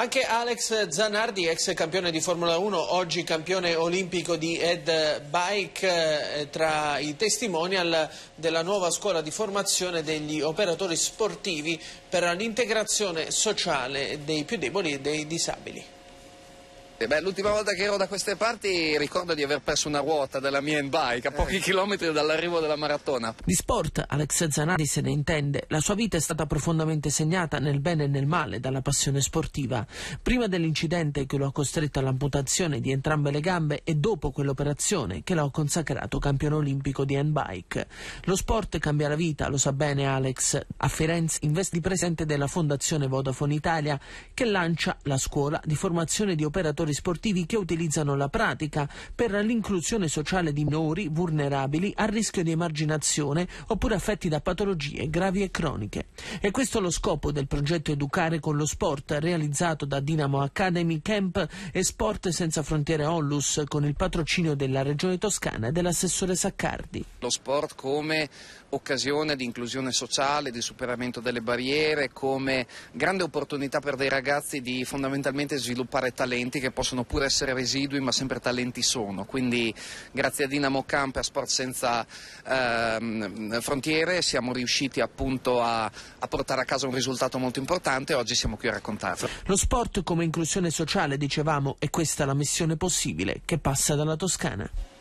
Anche Alex Zanardi, ex campione di Formula 1, oggi campione olimpico di Ed Bike, eh, tra i testimonial della nuova scuola di formazione degli operatori sportivi per l'integrazione sociale dei più deboli e dei disabili. Beh, l'ultima volta che ero da queste parti ricordo di aver perso una ruota della mia in-bike a eh. pochi chilometri dall'arrivo della maratona. Di sport Alex Zanardi se ne intende. La sua vita è stata profondamente segnata nel bene e nel male dalla passione sportiva. Prima dell'incidente che lo ha costretto all'amputazione di entrambe le gambe e dopo quell'operazione che l'ha consacrato campione olimpico di in-bike. Lo sport cambia la vita, lo sa bene Alex. A Firenze investi presente della Fondazione Vodafone Italia che lancia la scuola di formazione di operatori operatori sportivi che utilizzano la pratica per l'inclusione sociale di minori vulnerabili a rischio di emarginazione oppure affetti da patologie gravi e croniche. E questo è lo scopo del progetto Educare con lo sport realizzato da Dinamo Academy Camp e Sport Senza Frontiere Onlus con il patrocinio della Regione Toscana e dell'assessore Saccardi. Lo sport come occasione di inclusione sociale, di superamento delle barriere, come grande opportunità per dei ragazzi di fondamentalmente sviluppare talenti che possono pure essere residui ma sempre talenti sono, quindi grazie a Dinamo Camp e a Sport Senza ehm, Frontiere siamo riusciti appunto a, a, portare a casa un risultato molto importante e oggi siamo qui a raccontarlo. Lo sport come inclusione sociale, dicevamo, è questa la missione possibile che passa dalla Toscana.